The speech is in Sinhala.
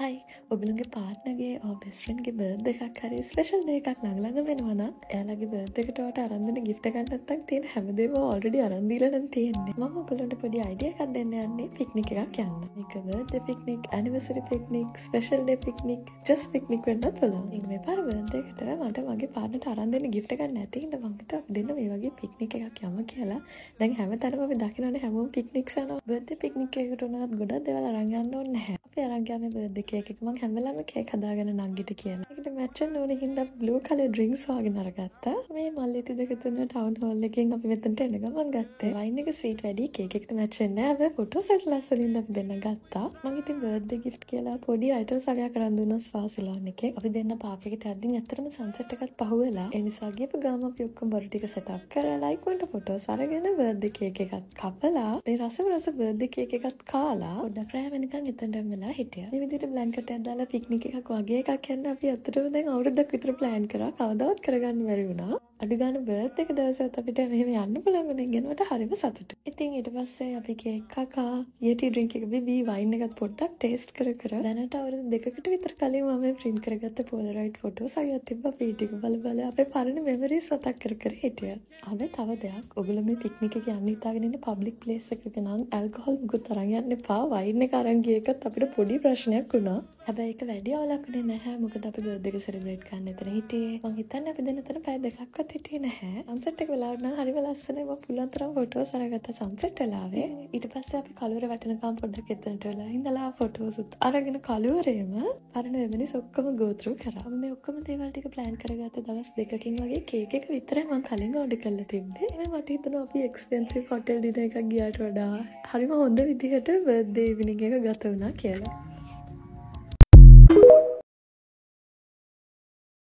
හයි ඔබලුගේ පාත්නගේ ඕ බෙස්ටන්ගේ බර්ද එකක් හරි ස්ලේෂල් එකක් නඟලඟ වෙනවනක් එයාලගේ බර්දකටට අරන්දන ගිට ගන්නත්තක් තියෙන හැමදේම ඔල්ඩි අරන්දිලන තියෙන්නේ ම ඔගලට පොඩි අයිඩියකක් දෙන්න යන්නේ පික්නික එකක් යන්න එක බර්ද පික්නික් ඇනිවසරි පික්නික් ස්පේෂල්ඩ පික්නික් ජස් පික්නික් වෙන්න පුලා මේ පර බර්දකට මට මගේ පාට අරන්දන ගිට ගන්න ඇති ඉද මංගත දෙන්න මේ වගේ පික්නික එකක් යම කියලා දැන් හැම තරම දකිනට හැමෝ පික්නික් සන බර්ද පික්නික් එකටනත් ගොඩ දෙවල රඟන්න ඕන්න හැ අරගම බදකයකම හැමලම කෑ කදාගෙන නංගිට කියන එකට මැච්චන් ඕන හිද බ්ලෝ කල ඩ්‍රිංක්ස් වාගෙන අරගත්තා මේ මල්ල ති දෙකතුන්න ටවන් හොල් එකින් අපි මෙතට එන ගමන් ගත්තේ වයින්නක ස්වීට වැඩි කේකට මැච්චෙන්න ඇව ෆොටෝ සට ලස්සලින් අප දෙන්න ගත්තා මගේති බර්ධ ගිට් කියලා පොඩි අයට සගය කරන්දුන්න ස්වාසිලාන එක අපි දෙන්න පාකට ඇදින් ඇතරම සංසට්ටකත් පහුවෙලා එනිසාගේ ගම යොක්කම් බොරටික සටක් කරලායිකොට ෆොටෝ සරගෙන බර්ධ කේක එකත් කපලා රසම රස බර්ධ කේක එකත් කාලා ඔඩ ප්‍රෑමනිකන් එතටමලා වෙලා හිටිය විදිට බ්ලන්කට ඇදාලා පික්නිි එකක් වගේ එකක් යන්න අපි අතට දැන් අවුරුද්දක් විතර ප්ලෑන් කර කවදවත් කරගන්න වැරි වුණා අඩිගාන බර්ථක දවසත් අපිට මෙම යන්න පුළමන ගෙනවට හරිම සතුට ඉතින් ඉට පස්සේ අපිගේ කකා යට ඩ්‍රික එක බී වයින්න එකත් පොට්ටක් ටේස්ට කර කර දැනට අවරු දෙකට විතර කලින් මම ප්‍රින් කරගත්ත පෝලරයිට් ෆොටෝ සය තිබ පීටික බල බල අප පරණ මෙමරී සතක් කර කර හිටිය අද තව දෙයක් ඔගුල මේ පික්නික යන්න ඉතාගෙන පබ්ලික් පලේසක නම් ඇල්කොහොල් ගු තරගයන්න පා වයින්න කරන්ගේකත් අපිට පොඩි ප්‍රශ්නයක් වුණා හැබැයික වැඩි අවලක්නේ නැහැ මොකද අපි ගොදක සෙරබේට් කන්න එතන හිටියේ මහිතන්න අපි දෙනතර පෑ දෙකක්වත් කොහෙවත් හිටියේ නැහැ. අන්සෙට් එක වෙලාවට නම් හරිම ලස්සනයි. මම පුළුවන් තරම් ෆොටෝස් අරගත්තා සන්සෙට් වෙලාවේ. ඊට පස්සේ අපි කලුවර වැටෙනකම් පොඩ්ඩක් එතනට වෙලා ඉඳලා ෆොටෝස් උත් අරගෙන කලුවරේම පරණ වෙමිනිස් ඔක්කොම go through කරා. මේ ඔක්කොම දේවල් ටික plan කරගත්ත දවස් දෙකකින් වගේ කේක් එක විතරයි මම කලින් order කරලා තිබ්බේ. මේ මට හිතෙනවා අපි expensive hotel dinner එකක් ගියාට වඩා හරිම හොඳ විදිහට birthday evening එක ගත වුණා කියලා.